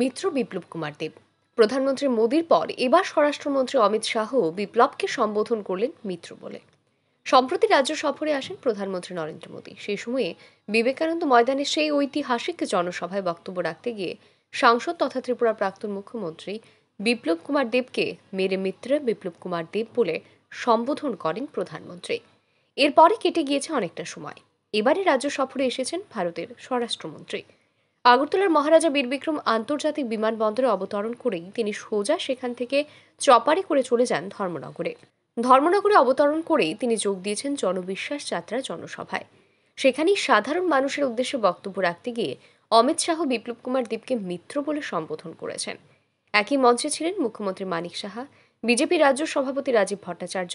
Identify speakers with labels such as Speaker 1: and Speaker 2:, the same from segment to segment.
Speaker 1: মিত্র বিপ্লব কুমার দেব প্রধানমন্ত্রী মোদীর পর এবার স্বরাষ্ট্রমন্ত্রী অমিত শাহ বিপ্লবকে সম্বোধন করলেন মিত্র বলে সম্প্রতি রাজ্য সফরে আসেন প্রধানমন্ত্রী নরেন্দ্র মোদী সেই সময়ে বিবেকানন্দ ময়দানে সেই ঐতিহাসিক জনসভায় বক্তব্য রাখতে গিয়ে সাংসদ তথা ত্রিপুরা প্রাক্তন মুখ্যমন্ত্রী বিপ্লব কুমার দেবকে মেরে মিত্র বিপ্লব কুমার দেব বলে সম্বোধন করেন প্রধানমন্ত্রী এরপরে কেটে গিয়েছে অনেকটা সময় এবারে রাজ্য সফরে এসেছেন ভারতের স্বরাষ্ট্রমন্ত্রী আগরতলার মহারাজা বীরবিক্রম আন্তর্জাতিক বিমানবন্দরে অবতরণ করেই তিনি সোজা সেখান থেকে চপারে করে চলে যান ধর্মনগরে ধর্মনগরে অবতরণ করেই তিনি যোগ দিয়েছেন জনবিশ্বাস যাত্রা জনসভায় সেখানেই সাধারণ মানুষের উদ্দেশ্যে বক্তব্য রাখতে গিয়ে অমিত শাহ বিপ্লব কুমার দীপকে মিত্র বলে সম্বোধন করেছেন একই মঞ্চে ছিলেন মুখ্যমন্ত্রী মানিক সাহা বিজেপি রাজ্য সভাপতি রাজীব ভট্টাচার্য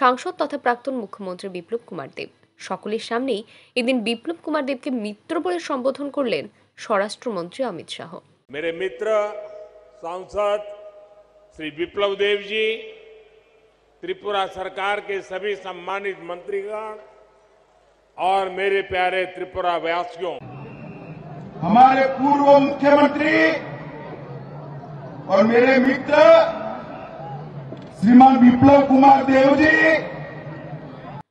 Speaker 1: সাংসদ তথা প্রাক্তন মুখ্যমন্ত্রী বিপ্লব কুমার দেব সকলের সামনেই এদিন বিপ্লব কুমার দেবকে মিত্র বলে সম্বোধন করলেন স্বরাষ্ট্রমন্ত্রী অমিত শাহ
Speaker 2: মেরে মিত্র सांसद श्री विप्लव देव जी त्रिपुरा सरकार के सभी सम्मानित मंत्रीगण और मेरे प्यारे त्रिपुरा व्यासियों
Speaker 3: हमारे पूर्व मुख्यमंत्री और मेरे मित्र श्रीमान विप्लव कुमार देव जी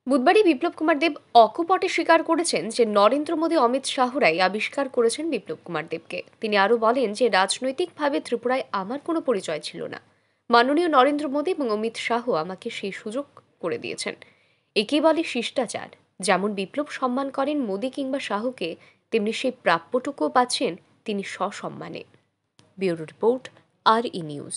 Speaker 1: বুধবারই বিপ্লব কুমার দেব অকপটে স্বীকার করেছেন যে নরেন্দ্র মোদী অমিত শাহরাই আবিষ্কার করেছেন বিপ্লব কুমার দেবকে তিনি আরও বলেন যে রাজনৈতিকভাবে ত্রিপুরায় আমার কোনো পরিচয় ছিল না মাননীয় নরেন্দ্র মোদী এবং অমিত শাহ আমাকে সেই সুযোগ করে দিয়েছেন একে বলে শিষ্টাচার যেমন বিপ্লব সম্মান করেন মোদী কিংবা শাহকে তেমনি সেই প্রাপ্যটুকুও পাচ্ছেন তিনি সসম্মানে ব্যুরো রিপোর্ট আর ই নিউজ